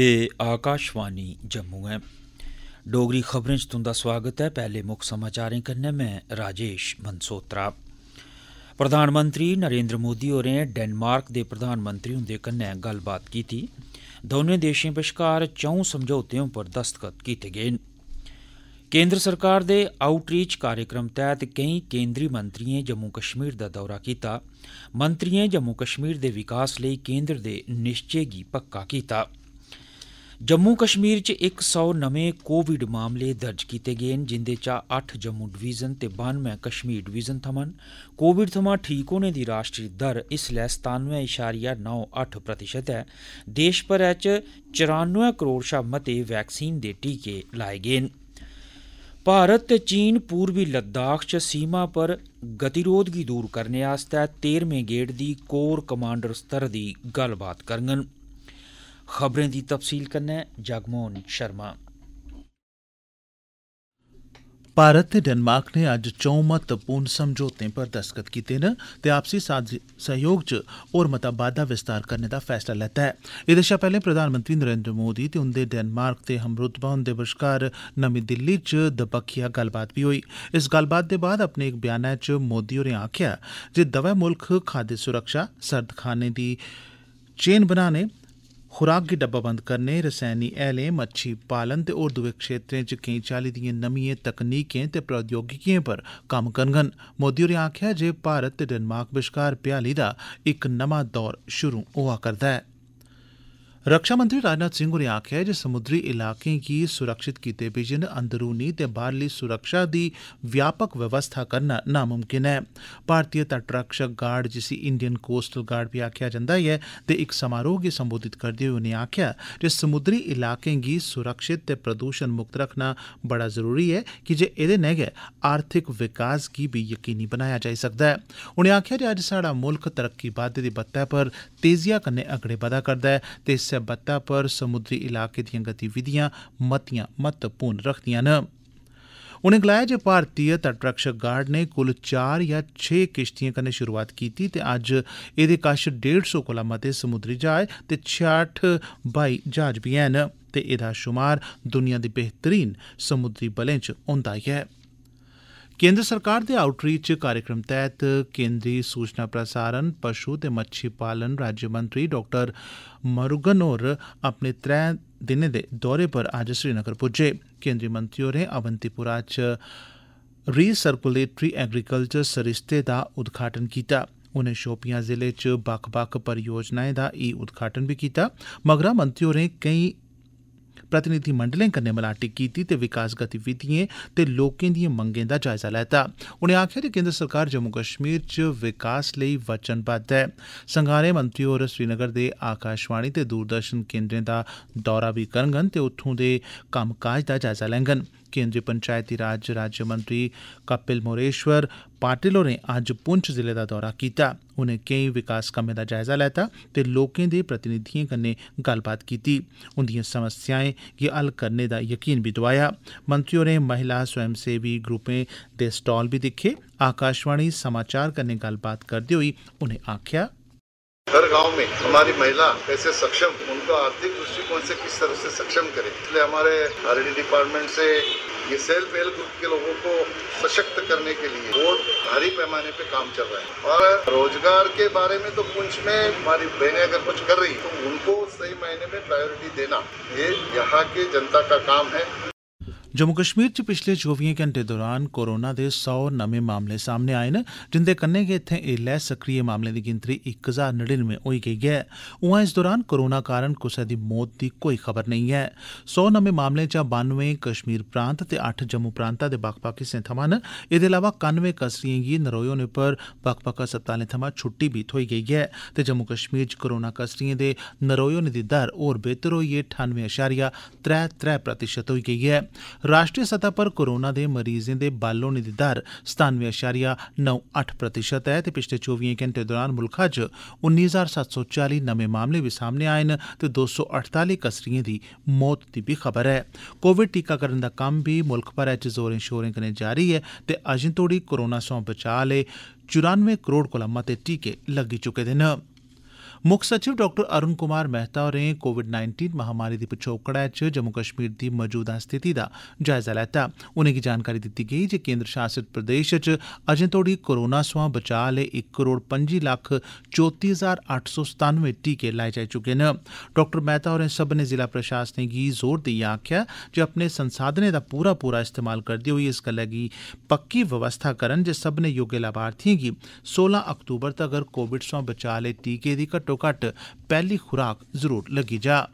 ਇਹ ਆਕਾਸ਼ਵਾਣੀ ਜੰਮੂ ਹੈ ਡੋਗਰੀ ਖਬਰਾਂ 'ਚ ਤੁੰਦਾ ਸਵਾਗਤ ਹੈ ਪਹਿਲੇ ਮੁੱਖ ਸਮਾਚਾਰਾਂ ਕੰਨੇ ਮੈਂ ਰਾਜੇਸ਼ ਮਨਸੋਤਰਾ ਪ੍ਰਧਾਨ ਮੰਤਰੀ ਨਰਿੰਦਰ ਮੋਦੀ ਹੋਰੇ ਡੈਨਮਾਰਕ ਦੇ ਪ੍ਰਧਾਨ ਮੰਤਰੀ ਹੁੰਦੇ ਕੰਨੇ ਗੱਲਬਾਤ ਕੀਤੀ ਦੋਨੇ ਦੇਸ਼ਾਂ ਵਿਚਕਾਰ ਚੌਂ ਸਮਝੌਤੇ ਉਪਰ ਦਸਤਖਤ ਕੀਤੇ ਗਏ ਕੇਂਦਰ ਸਰਕਾਰ ਦੇ ਆਊਟਰੀਚ ਕਾਰਜਕ੍ਰਮ ਤਹਿਤ ਕਈ ਕੇਂਦਰੀ ਮੰਤਰੀਆਂ ਜੰਮੂ ਕਸ਼ਮੀਰ ਦਾ ਦੌਰਾ ਕੀਤਾ ਮੰਤਰੀਏ ਜੰਮੂ ਕਸ਼ਮੀਰ ਦੇ ਵਿਕਾਸ ਲਈ ਕੇਂਦਰ ਦੇ ਨਿਸ਼ਚੇ ਗੀ ਪੱਕਾ ਕੀਤਾ ਜੰਮੂ ਕਸ਼ਮੀਰ 'ਚ 100 ਨਵੇਂ ਕੋਵਿਡ ਮਾਮਲੇ ਦਰਜ ਕੀਤੇ ਗਏ ਨੇ ਜਿੰਦੇ 'ਚ 8 ਜੰਮੂ ਡਿਵੀਜ਼ਨ ਤੇ 92 ਕਸ਼ਮੀਰ ਡਿਵੀਜ਼ਨ ਥਮਨ ਕੋਵਿਡ ਥਮਾ ਠੀਕ ਹੋਣੇ ਦੀ ਰਾਸ਼ਟਰੀ ਦਰ ਇਸ ਲੈ 97.98% ਹੈ ਦੇਸ਼ ਭਰ 'ਚ 94 ਕਰੋੜ ਸ਼ਾ ਮਤੇ ਵੈਕਸੀਨ ਦੇ ਟੀਕੇ ਲਾਏ ਗਏ ਨੇ ਭਾਰਤ ਤੇ ਚੀਨ ਪੂਰਬੀ ਲੱਦਾਖ 'ਚ ਸੀਮਾ ਪਰ ਗਤੀਰੋਧ ਕੀ ਦੂਰ ਕਰਨੇ ਆਸਤੇ 13ਵੇਂ ਗੇੜ ਦੀ ਕੋਰ ਕਮਾਂਡਰ ਸਤਰ ਦੀ ਗੱਲਬਾਤ ਕਰਨਗੇ खबरें दी तफसील कन्नै जगमोहन शर्मा भारत ते डेनमार्क नै अज्ज चौं महत्वपूर्ण समझौतें पर दस्तखत कीते न ते आपसी सैह्योग च होर मता बाद्दा विस्तार करने दा फैसला लैता ऐ एह्दे शा पैह्ले प्रधानमंत्री नरेन्द्र मोदी ते उंदे डेनमार्क दे हमरूतबा हुंदे बश्कार नमीं दिल्ली च दपक्खिया गल्लबात बी होई इस गल्लबात दे बाद अपने इक ब्यानै च मोदी होरें आखेआ जे दवै मुल्ख खाद्य सुरक्षा सर्द खानें दी चेन बनाने खुराक गी डब्बाबंद करने रसैनी हैलें मच्छी पालन ते होर दुए क्षेत्रें च केई चाल्ली दिएं नमिएं तकनीकें ते प्रौद्योगिकिएं पर कम्म करङन मोदी होरें आक्खेआ जे भारत ते डेनमार्क बश्कार भ्याली दा इक नमां दौर शुरू होआ करदा ऐ रक्षा मंत्री राजनाथ सिंह होरें आक्खेआ ऐ जे समुद्री इलाकें गी सुरक्षित कीते बिजन अंदरूनी ते बाहरली सुरक्षा दी व्यापक व्यवस्था करना नामुमकिन ऐ भारतीय तटरक्षक गार्ड जिसी इंडियन कोस्टल गार्ड बी आक्खेआ जंदा ऐ दे इक समारोह गी संबोधित करदे होई उनें आक्खेआ जे समुद्री इलाकें गी सुरक्षित ते प्रदूषण मुक्त रखना बड़ा जरूरी ऐ की जे एदे नै गै आर्थिक विकास गी बी यकीनी बनाया जाई सकदा ऐ उनें आक्खेआ जे अज्ज स्हाड़ा मुल्ख तरक्की बाद्दे दी बत्तै पर तेजिया कन्नै अगड़े बधा करदा ऐ ते इस्सै ਬੱਤਾ ਪਰ ਸਮੁੰਦਰੀ ਇਲਾਕੇ ਦੀਆਂ ਗਤੀਵਿਧੀਆਂ ਮਤੀਆਂ ਮਹੱਤਵਪੂਰਨ ਰੱਖਦੀਆਂ ਨੇ ਉਨੇ ਗਲਾਇ ਜੇ ਭਾਰਤੀ ਤਟ ਰੱਖਿਅਕ ਗਾਰਡ ਨੇ ਕੁੱਲ 4 ਜਾਂ 6 ਕਿਸ਼ਤੀਆਂ ਕਨੇ ਸ਼ੁਰੂਆਤ ਕੀਤੀ ਤੇ ਅੱਜ ਇਹਦੇ ਕਾਸ਼ 150 ਕੋਲਾ ਮਤੇ ਸਮੁੰਦਰੀ ਜਾਇ ਤੇ 68 ਬਾਈ ਜਹਾਜ਼ ਵੀ ਹਨ ਤੇ ਇਹਦਾ شمار ਦੁਨੀਆ ਦੇ ਬਿਹਤਰੀਨ ਸਮੁੰਦਰੀ ਬਲੇਂ ਹੁੰਦਾ ਹੈ केन्द्र सरकार दे आउटरीच कार्यक्रम तैह्त केन्द्री सूचना प्रसारण पशु ते मच्छी पालन राज्यमंत्री डॉ मुरूगन होर अपने त्रै दिनें दे दौरे पर अज्ज श्रीनगर पुज्जे केन्द्री मंत्री होरें अवंतीपोरा च रीसर्कुलेटरी एग्रीकल्चर सरिस्ते दा उद्घाटन कीता उनें शोपियां जिले च बक्ख बक्ख परियोजनाएं दा ई उद्घाटन बी कीता मगरा मंत्री होरें केई प्रतिनिधिमंडलें कन्नै मलाटी कीती ते विकास गतिविधिएं ते लोकें दिएं मंगें दा जायजा लैता उनें आक्खेआ जे केन्द्र सरकार जम्मू कश्मीर च विकास लेई वचनबद्ध ऐ संगारें मंत्री होर श्रीनगर दे आकाशवाणी ते दूरदर्शन केन्द्रें दा दौरा बी करङन ते उत्थूं दे कम्मकाज दा जायजा लैङन केन्द्रीय पंचायती राज राज्यमंत्री कपिल मोरेश्वर पाटिल होरें अज्ज पुंछ जिले दा दौरा कीता उनें केई विकास कम्में दा जायजा लैता ते लोकें दे प्रतिनिधिएं कन्नै गल्लबात कीती उन्दिएं समस्याएं गी हल करने दा यकीन बी दोआया मंत्री होरें महिला स्वयंसेवी सेवी ग्रुपें दे स्टाल बी दिक्खे आकाशवाणी समाचार कन्नै गल्लबात करदे होई उनें आक्खेआ हर गांव में हमारी महिला कैसे सक्षम उनको आर्थिक दृष्टिकोण से किस तरह से सक्षम करे इसलिए हमारे आर डिपार्टमेंट e से ये सेल्फ हेल्प ग्रुप के लोगों को सशक्त करने के लिए बहुत भारी पैमाने पे काम चल रहा है और रोजगार के बारे में तो कुछ में हमारी बहनें अगर कुछ कर रही तो उनको सही मायने में प्रायोरिटी देना ये यहाँ के जनता का काम है जम्मू कश्मीर च पिछले चौबिएं घैंटे दौरान कोरोना दे सौ नमें मामले सामने आए न जिन्दे कन्नै गै इत्थें ऐल्लै सक्रिय मामलें दी गिनतरी इक हजार नड़िनमें होई गेई ऐ उआं इस दौरान कोरोना कारण कुसै दी मौत दी कोई खबर नेई ऐ सौ नमें मामलें चा बानुए कश्मीर प्रांत ते अट्ठ जम्मू प्रांता दे बक्ख बक्ख हिस्सें थमां न एह्दे इलावा कानुए कसरिएं गी नरोए होने पर बक्ख बक्ख अस्पतालें थमां छुट्टी बी थ्होई गेई ऐ ते जम्मू कश्मीर च कोरोना कसरिएं दे नरोए होने दी दर होर बेहतर होइयै ठानुए अशारिया त्रै त्रै प्रतिशत होई गेई ऐ राष्ट्रीय सतह पर कोरोना दे मरीजें दे बल होने दी दर सतानवे अशारिया नौ अट्ठ प्रतिशत ऐ ते पिछले चौबिएं घैंटे दौरान मुल्खा च उन्नी हजार सत्त सौ चाली नमें मामले बी सामने आए न ते दो सौ अठताली कसरिएं दी मौत दी बी खबर ऐ कोविड टीकाकरण दा कम्म बी मुल्ख भरै च जोरें शोरें कन्नै जारी ऐ ते अजें तोड़ी कोरोना सोआं बचाऽ लेई चुरानवे करोड़ कोला मते टीके लग्गी चुके दे न मुक्ख सचिव डाक्टर अरूण कुमार मेहता होरें कोविड नाइनटीन महामारी दी पछोकड़ै च जम्मू कश्मीर दी मौजूदा स्थिति दा जायजा लैता उनेंगी जानकारी दित्ती गेई जे केन्द्र शासित प्रदेश च अजें तोड़ी कोरोना सवां बचाऽ आह्ले इक करोड़ पंजी लक्ख चौत्ती हजार अट्ठ सौ सतानवें टीके लाए जाई चुके न डाक्टर मेहता होरें सब्भनें जिला प्रशासनें गी जोर देइयै आक्खेआ जे अपने संसाधनें दा पूरा पूरा इस्तेमाल करदे होई इस गल्लै दी पक्की व्यवस्था करन जे सब्बनें योग्य लाभार्थिएं गी सोलां अक्तूबर तगर कोविड सवां बचाऽ आहले टीकें दी घट ਘੱਟੋ ਘੱਟ ਪਹਿਲੀ ਖੁਰਾਕ ਜ਼ਰੂਰ ਲੱਗੀ ਜਾ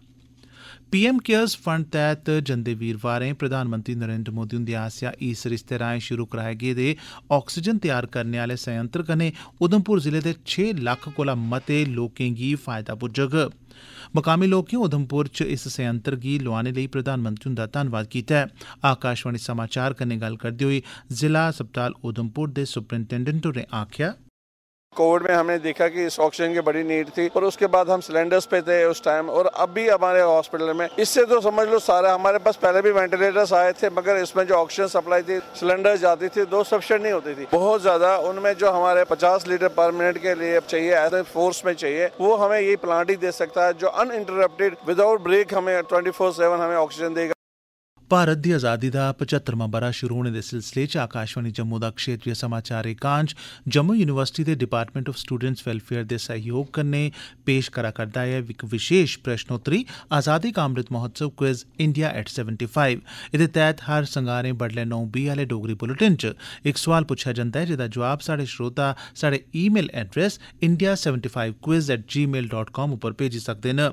ਪੀਐਮ ਕੇਅਰਸ ਫੰਡ ਤਹਿਤ ਜੰਦੇ ਵੀਰ ਵਾਰੇ ਪ੍ਰਧਾਨ ਮੰਤਰੀ ਨਰਿੰਦਰ ਮੋਦੀ ਹੁੰਦੀ ਆਸਿਆ ਇਸ ਰਿਸ਼ਤੇ ਰਾਏ ਸ਼ੁਰੂ ਕਰਾਏ ਗਏ ਦੇ ਆਕਸੀਜਨ ਤਿਆਰ ਕਰਨ ਵਾਲੇ ਸੰਯੰਤਰ ਕਨੇ ਉਧਮਪੁਰ ਜ਼ਿਲ੍ਹੇ ਦੇ 6 ਲੱਖ ਕੋਲਾ ਮਤੇ ਲੋਕਾਂ ਗੀ ਫਾਇਦਾ ਪੁੱਜਗ ਮਕਾਮੀ ਲੋਕੀ ਉਧਮਪੁਰ ਚ ਇਸ ਸੰਯੰਤਰ ਗੀ ਲਵਾਣੇ ਲਈ ਪ੍ਰਧਾਨ ਮੰਤਰੀ ਦਾ ਧੰਨਵਾਦ ਕੀਤਾ ਹੈ ਆਕਾਸ਼ਵਾਣੀ ਸਮਾਚਾਰ ਕਰਨੇ ਗੱਲ ਕਰਦੇ ਹੋਏ ਜ਼ਿਲ੍ਹਾ ਹਸਪਤਾਲ ਉਧਮਪੁਰ ਦੇ ਸੁਪਰਿੰਟੈਂਡੈਂਟ ਨੇ ਆਖਿਆ कोविड में हमने देखा कि इस ऑक्सीजन की बड़ी नीड थी और उसके बाद हम सिलेंडर्स पे थे उस टाइम और अब भी हमारे हॉस्पिटल में इससे तो समझ लो सारे हमारे पास पहले भी वेंटिलेटर्स आए थे मगर इसमें जो ऑक्सीजन सप्लाई थी सिलेंडर्स जाती थी दो सफिशेंट नहीं होती थी बहुत ज्यादा उनमें जो हमारे पचास लीटर पर मिनट के लिए चाहिए एज फोर्स में चाहिए वो हमें ये प्लांट ही दे सकता है जो अन विदाउट ब्रेक हमें ट्वेंटी हमें ऑक्सीजन देगा भारत दी अजादी दा पचत्तरमां ब'रा शुरु होने दे सिलसिले च आकाशवाणी जम्मू दा क्षेत्रीय समाचार एकांश जम्मू यूनिवर्सिटी दे डिपार्टमेंट ऑफ स्टूडेंट्स वेलफेयर दे सैह्योग कन्नै पेश करा करदा ऐ इक विशेष प्रश्नोत्तरी आजादी ka Amrit Mahotsav quiz India at seventy five एह्दे तैह्त हर संगारें बडलै नौ बीह् आह्ले डोगरी बुलेटिन च इक सोआल पुच्छेआ जंदा ऐ जेह्दा जोआब साढ़े श्रोता साढ़े email address India seventy five quiz at gmail dot com उप्पर भेजी सकदे न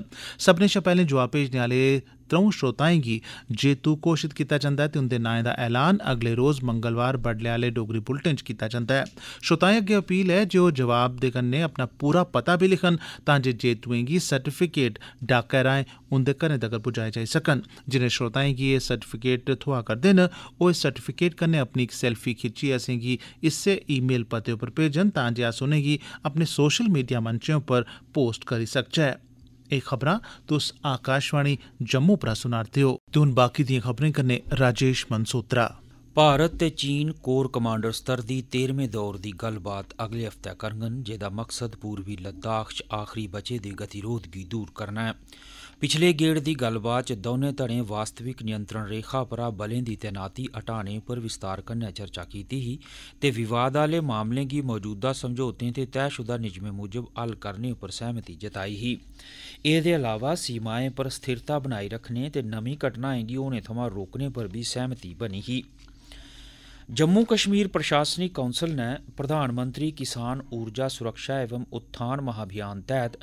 सब्मनें शा पैह्ले जोआब भेजने आह्ले त्र'ऊं श्रोताएं गी जेतू घोषित कीता जंदा ऐ ते उन्दे नाएं दा ऐलान अगले रोज मंगलवार बड्डलै आले डोगरी बुलेटिन च कीता जंदा ऐ श्रोताएं अग्गे अपील ऐ जे ओह् जवाब दे कन्नै अपना पूरा पता बी लिखन तां जे जेतुएं गी सर्टिफिकेट डाकै राएं उन्दे घरें तगर पुजाए जाई सकन जिनें श्रोताएं गी एह् सर्टिफिकेट थ्होआ करदे न ओह् इस सर्टिफिकेट कन्नै अपनी इक सैल्फी खिच्चियै असेंगी इस्सै ई मेल पते पर भेजन तां जे अस उनेंगी अपने सोशल मीडिया मंचें पर पोस्ट करी सकचै ਇਹ ਖਬਰਾਂ ਤੁਸ ਆਕਾਸ਼ਵਾਣੀ ਜੰਮੂ परा सुना'रदे ओ ते हून बाकी दिएं खबरें कन्नै राजेश मनसोत्रा ਭਾਰਤ ਤੇ ਚੀਨ ਕੋਰ ਕਮਾਂਡਰ ਸਤਰ ਦੀ 13ਵੇਂ ਦੌਰ ਦੀ ਗੱਲਬਾਤ ਅਗਲੇ ਹਫ਼ਤੇ ਕਰਨਗੇ ਜਿਹਦਾ ਮਕਸਦ ਪੂਰਬੀ ਲੱਦਾਖ 'ਚ ਆਖਰੀ ਬਚੇ ਦੇ ਗਤੀਰੋਧ ਦੀ ਦੂਰ ਕਰਨਾ ਹੈ ਪਿਛਲੇ ਗੇੜ ਦੀ ਗੱਲਬਾਤ ਚ ਦੋਨੇ ਧੜੇ ਵਾਸਤਵਿਕ ਨਿਯੰਤਰਣ ਰੇਖਾ ਪਰਾ ਬਲੇ ਦੀ ਤੈਨਾਤੀ ਹਟਾने ਵਿਸਤਾਰ विस्तार कन्नै ਚਰਚਾ ਕੀਤੀ ही ਤੇ ਵਿਵਾਦ ਵਾਲੇ ਮਾਮਲੇ ਦੀ ਮੌਜੂਦਾ ਸਮਝੌਤੇ ਤੇ ਤੈਅशुदा ਨਿਯਮੇ ਮੁਜਬ ਹੱਲ ਕਰਨੇ ਉਪਰ ਸਹਿਮਤੀ ਜਤਾਈ ही ਇਹਦੇ ਇਲਾਵਾ ਸੀਮਾਵਾਂ ਪਰ ਸਥਿਰਤਾ ਬਣਾਈ ਰੱਖਣੇ ਤੇ ਨਵੀਂ ਘਟਨਾਵਾਂ ਦੀ ਉਹਨੇ ਥਮਾ ਰੋਕਣੇ ਪਰ ਵੀ ਸਹਿਮਤੀ ਬਣੀ ਹੀ जम्मू कश्मीर प्रशासनिक काउंसल ने प्रधानमंत्री किसान ऊर्जा सुरक्षा एवं उत्थान महाभियान तहत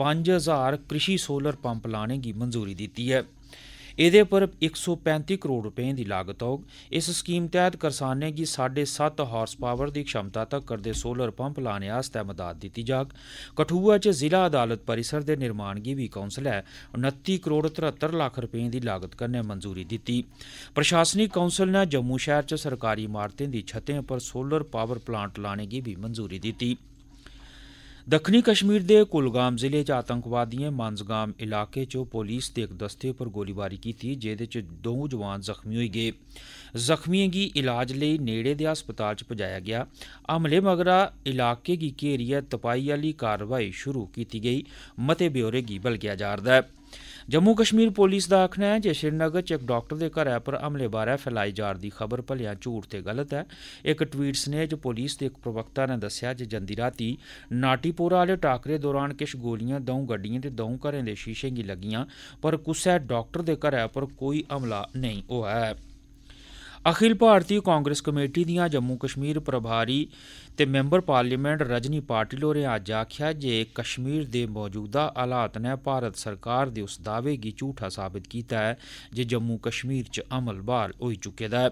पंज हजार कृषि सोलर पंप लाने की मंजूरी दी है ਇਹਦੇ ਉੱਪਰ 135 ਕਰੋੜ ਰੁਪਏ ਦੀ ਲਾਗਤ ਹੋਗ ਇਸ ਸਕੀਮ ਤਹਿਤ ਕਿਸਾਨਾਂ ਕੀ 7.5 ਹਾਰਸ ਪਾਵਰ ਦੀ ਖਮਤਾ ਤੱਕ ਕਰਦੇ ਸੋਲਰ ਪੰਪ ਲਾਣੇ ਆਸਤੇ ਮਦਦ ਦਿੱਤੀ ਜਾਗ ਕਠੂਆ ਚ ਜ਼ਿਲ੍ਹਾ ਅਦਾਲਤ ਪਰਿਸਰ ਦੇ ਨਿਰਮਾਣ ਦੀ ਵੀ ਕਾਉਂਸਲ ਹੈ 29 ਕਰੋੜ 73 ਲੱਖ ਰੁਪਏ ਦੀ ਲਾਗਤ ਕਰਨੇ ਮਨਜ਼ੂਰੀ ਦਿੱਤੀ ਪ੍ਰਸ਼ਾਸਨਿਕ ਕਾਉਂਸਲ ਨੇ ਜੰਮੂ ਸ਼ਹਿਰ ਚ ਸਰਕਾਰੀ ਇਮਾਰਤਾਂ ਦੀ ਛੱਤਾਂ ਉੱਪਰ ਸੋਲਰ ਪਾਵਰ ਪਲਾਂਟ ਲਾਣੇ ਦੀ ਵੀ ਮਨਜ਼ੂਰੀ ਦਿੱਤੀ ਦੱਖਣੀ ਕਸ਼ਮੀਰ ਦੇ ਕੁਲਗਾਮ ਜ਼ਿਲ੍ਹੇ 'ਚ ਆਤੰਕਵਾਦੀਆਂ ਮਾਨਜ਼ਗਾਮ ਇਲਾਕੇ 'ਚ ਪੁਲਿਸ ਤੇ ਇੱਕ ਦਸਤੇ ਉੱਪਰ ਗੋਲੀਬਾਰੀ ਕੀਤੀ ਜਿਹਦੇ 'ਚ ਦੋ ਜਵਾਨ ਜ਼ਖਮੀ ਹੋ ਗਏ ਜ਼ਖਮੀਆਂ ਦੀ ਇਲਾਜ ਲਈ ਨੇੜੇ ਦੇ ਹਸਪਤਾਲ 'ਚ ਭਜਾਇਆ ਗਿਆ ਹਮਲੇ ਮਗਰਾ ਇਲਾਕੇ ਦੀ ਕੇਰੀਆ ਤਪਾਈ ਵਾਲੀ ਕਾਰਵਾਈ ਸ਼ੁਰੂ ਕੀਤੀ ਗਈ ਮਤੇ ਬਿਉਰੇ ਗੀ ਬਲਗਿਆ ਜਾ ਰਿਹਾ ਹੈ ਜੰਮੂ ਕਸ਼ਮੀਰ ਪੁਲਿਸ ਦਾ ਆਖਣਾ ਹੈ ਕਿ ਸ਼੍ਰੀਨਗਰ ਚ ਇੱਕ ਡਾਕਟਰ ਦੇ ਘਰ ਹੈ ਪਰ ਹਮਲੇ ਬਾਰੇ ਫੈਲਾਈ ਜਾ ਰਹੀ ਖਬਰ ਭਲਿਆ ਝੂਠ ਤੇ ਗਲਤ ਹੈ ਇੱਕ ਟਵੀਟ ਸਨੇਹ ਚ ਪੁਲਿਸ ਦੇ ਇੱਕ ਪ੍ਰਵਕਤਾ ਨੇ ਦੱਸਿਆ ਕਿ ਜੰਦੀ ਰਾਤੀ ਨਾਟੀਪੋਰਾ ਵਾਲੇ ਟਾਕਰੇ ਦੌਰਾਨ ਕਿਸ ਗੋਲੀਆਂ ਦੋ ਗੱਡੀਆਂ ਤੇ ਦੋ ਘਰਾਂ ਦੇ ਸ਼ੀਸ਼ੇ ਗੀ ਲੱਗੀਆਂ ਪਰ ਕਿਸੇ ਡਾਕਟਰ ਦੇ ਘਰ ਹੈ ਪਰ ਕੋਈ ਹਮਲਾ ਨਹੀਂ ਹੋਇਆ ਅਖਿਲ ਭਾਰਤੀ ਕਾਂਗਰਸ ਕਮੇਟੀ ਦੀਆਂ ਜੰਮੂ ਕਸ਼ਮੀਰ ਪ੍ਰਭਾਰੀ ਤੇ ਮੈਂਬਰ ਪਾਰਲੀਮੈਂਟ ਰਜਨੀ ਪਾਟਿਲ ਨੇ ਅੱਜ ਆਖਿਆ ਜੇ ਕਸ਼ਮੀਰ ਦੇ ਮੌਜੂਦਾ ਹਾਲਾਤ ਨੇ ਭਾਰਤ ਸਰਕਾਰ ਦੇ ਉਸ ਦਾਅਵੇ ਕੀ ਝੂਠਾ ਸਾਬਤ ਕੀਤਾ ਹੈ ਜੇ ਜੰਮੂ ਕਸ਼ਮੀਰ 'ਚ ਅਮਲ ਬਾਲ ਹੋਈ ਚੁੱਕੇ ਦਾ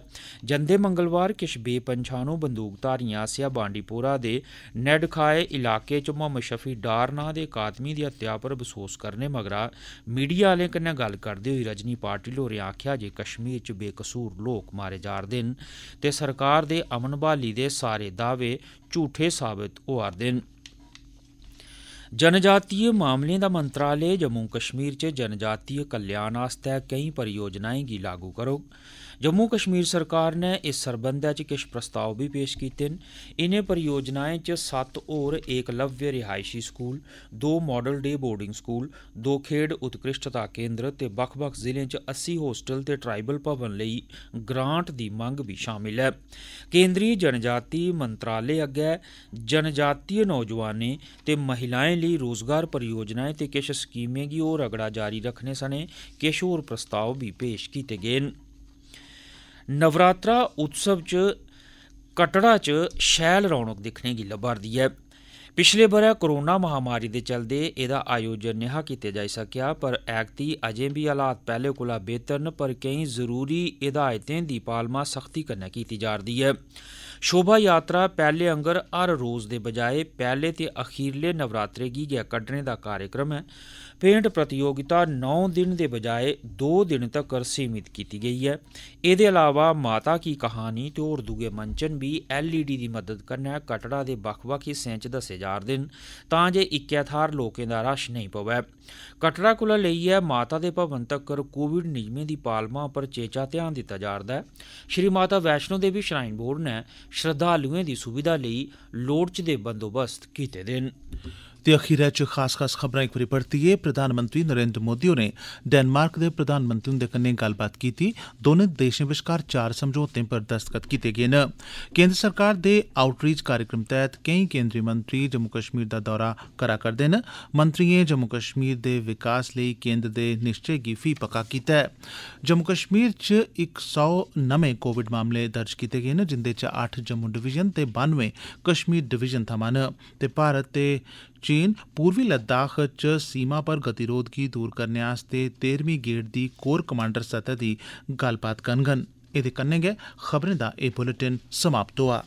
ਜੰਦੇ ਮੰਗਲਵਾਰ ਕਿਸ਼ ਬੇਪੰਛਾਨੋ ਬੰਦੂਕਧਾਰੀਆਂ ਆਸਿਆ ਬਾਂਡੀਪੋਰਾ ਦੇ ਨੈਡਖਾਏ ਇਲਾਕੇ 'ਚ ਮੁਹੰਮਦ ਸ਼ਫੀ ਡਾਰ ਨਾਂ ਦੇ ਕਾਤਮੀ ਦੀ ਹੱਤਿਆ ਪਰ ਬਸੋਸ ਕਰਨੇ ਮਗਰਾ ਮੀਡੀਆ ਵਾਲੇ ਕਨੇ ਗੱਲ ਕਰਦੇ ਹੋਏ ਰਜਨੀ ਪਾਟਿਲ ਹੋਰੇ ਆਖਿਆ ਜੇ ਕਸ਼ਮੀਰ 'ਚ ਬੇਕਸੂਰ ਲੋਕ ਮਾਰੇ ਜਾ ਰਹੇ ਨੇ ਤੇ ਸਰਕਾਰ ਦੇ ਅਮਨ ਬਾਲੀ ਦੇ ਸਾਰੇ ਦਾਅਵੇ ਝੂਠੇ ਸਾਬਤ ਹੋਰਦੇ ਨੇ ਜਨਜਾਤੀਏ ਮਾਮਲੇ ਦਾ ਮੰਤਰਾਲੇ ਜੰਮੂ ਕਸ਼ਮੀਰ 'ਚ ਜਨਜਾਤੀਏ ਕਲਿਆਣ ਆਸਤੇ ਕਈ ਪਰਯੋਜਨਾਵਾਂ ਗੀ ਲਾਗੂ ਕਰੋ ਜੰਮੂ ਕਸ਼ਮੀਰ ਸਰਕਾਰ ਨੇ ਇਸ ਸਰਬੰਧਾਂ 'ਚ ਕਿਛ ਪ੍ਰਸਤਾਵ ਵੀ ਪੇਸ਼ ਕੀਤੇ ਨੇ ਇਨੇ ਪਰਿਯੋਜਨਾਵਾਂ 'ਚ ਸੱਤ ਹੋਰ ਇਕਲਵਯ ਰਿਹਾਇਸ਼ੀ ਸਕੂਲ, ਦੋ ਮਾਡਲ ਡੇ ਬੋਰਡਿੰਗ ਸਕੂਲ, ਦੋ ਖੇਡ ਉਤਕ੍ਰਿਸ਼ਟਤਾ ਕੇਂਦਰ ਤੇ ਬਖ-ਬਖ ਜ਼ਿਲ੍ਹੇ 'ਚ 80 ਹੋਸਟਲ ਤੇ ਟ੍ਰਾਈਬਲ ਭਵਨ ਲਈ ਗ੍ਰਾਂਟ ਦੀ ਮੰਗ ਵੀ ਸ਼ਾਮਿਲ ਹੈ। ਕੇਂਦਰੀ ਜਨਜਾਤੀ ਮੰਤਰਾਲੇ ਅੱਗੇ ਜਨਜਾਤੀ ਨੌਜਵਾਨੇ ਤੇ ਮਹਿਲਾਵਾਂ ਲਈ ਰੋਜ਼ਗਾਰ ਪਰਿਯੋਜਨਾਵਾਂ ਤੇ ਕਿਛ ਸਕੀਮਾਂ ਦੀ ਹੋਰ ਅਗੜਾ ਜਾਰੀ ਰੱਖਣੇ ਸਣੇ ਕੇਸ਼ੂਰ ਪ੍ਰਸਤਾਵ ਵੀ ਪੇਸ਼ ਕੀਤੇ ਗਏ ਨੇ। ਨਵਰਾਤਰਾ ਉਤਸਵ 'ਚ ਕਟੜਾ 'ਚ ਸ਼ੈਲ ਰੌਣਕ ਦਿਖਣੇ ਦੀ ਲਬਰਦੀ ਹੈ ਪਿਛਲੇ ਬਰਿਆ ਕਰੋਨਾ ਮਹਾਮਾਰੀ ਦੇ ਚਲਦੇ ਇਹਦਾ ਆਯੋਜਨ ਨਹੀਂ ਕੀਤਾ ਜਾ ਸਕਿਆ ਪਰ ਐਕਤੀ ਅਜੇ ਵੀ ਹਾਲਾਤ ਪਹਿਲੇ ਕੋਲਾ ਬਿਹਤਰ ਨ ਪਰ ਕਈ ਜ਼ਰੂਰੀ ਇਦਾਇਤਾਂ ਦੀ ਪਾਲਮਾ ਸਖਤੀ ਕਰਨਾ ਕੀਤੀ ਰਹੀ ਹੈ ਸ਼ੋਭਾ ਯਾਤਰਾ ਪਹਿਲੇ ਅੰਗਰ ਹਰ ਰੋਜ਼ ਦੇ ਬਜਾਏ ਪਹਿਲੇ ਤੇ ਅਖੀਰਲੇ ਨਵਰਾਤਰੇ ਗੀ ਗਿਆ ਕੱਢਣੇ ਦਾ ਕਾਰਜਕ੍ਰਮ ਹੈ ਪੇਂਟ ਪ੍ਰਤੀਯੋਗਿਤਾ 9 ਦਿਨ ਦੇ ਬਜਾਏ 2 ਦਿਨ ਤੱਕ ਸੀਮਿਤ ਕੀਤੀ ਗਈ ਹੈ ਇਹਦੇ ਇਲਾਵਾ ਮਾਤਾ ਕੀ ਕਹਾਣੀ ਤੇ ਹੋਰ ਦੂਗੇ ਮੰਚਨ ਵੀ ਐਲਈਡੀ ਦੀ ਮਦਦ ਕਰਨਾ ਕਟੜਾ ਦੇ ਵੱਖ-ਵੱਖ ਹਿੱਸਿਆਂ 'ਚ ਦੱਸੇ ਜਾ ਰਹੇ ਨੇ ਤਾਂ ਜੇ ਇਕਿਆਥਾਰ ਲੋਕਾਂ ਦਾ ਰਸ਼ ਨਹੀਂ ਪਵੇ ਕਟੜਾ ਕੁਲਾ ਲਈ ਹੈ ਮਾਤਾ ਦੇ ਭਵਨ ਤੱਕ ਕੋਵਿਡ ਨਿਯਮੇ ਦੀ ਪਾਲਮਾ ਉੱਪਰ ਚੇਚਾ ਧਿਆਨ ਦਿੱਤਾ ਜਾ ਰਿਹਾ ਹੈ ਸ਼੍ਰੀ ਮਾਤਾ ਵੈਸ਼ਨੋ ਦੇਵੀ ਸ਼ਰਾਈਨ ਬੋਰਡ ਨੇ ਸ਼ਰਧਾਲੂਆਂ ਦੀ ਸੁਵਿਧਾ ਲਈ ਲੋੜਚ ਦੇ ਬੰਦੋਬਸਤ ਕੀਤੇ ਦੇਣ ते अखीरै च खास खास खबरां एक बारी परतियै प्रधानमंत्री नरेन्द्र मोदी होरें डेनमार्क दे प्रधानमंत्री हुन्दे कन्नै गल्लबात कीती दौनें देशें बश्कार चार समझौतें पर दस्तखत कीते गे न केन्द्र सरकार दे आउटरीच कार्यक्रम तैहत केंई केन्द्री मंत्री जम्मू कश्मीर दा दौरा करा करदे न मंत्रियें जम्मू कश्मीर दे विकास लेई केन्द्र दे निश्चय गी फी पक्का कीता ऐ जम्मू कश्मीर च इक सौ नमें कोविड मामले दर्ज कीते गे न जिन्दे चा अट्ठ जम्मू डिवीजन ते बानुए कश्मीर डिवीजन थमां न ते भारत ते चीन पूर्वी लद्दाख च सीमा पर गतिरोध गी दूर करने आस्तै तेरमीं गेड़ दी कोर कमांडर सतह दी गल्लबात करगंन एदे कन्नै गै खबरें दा एह् बुलेटिन समाप्त होआ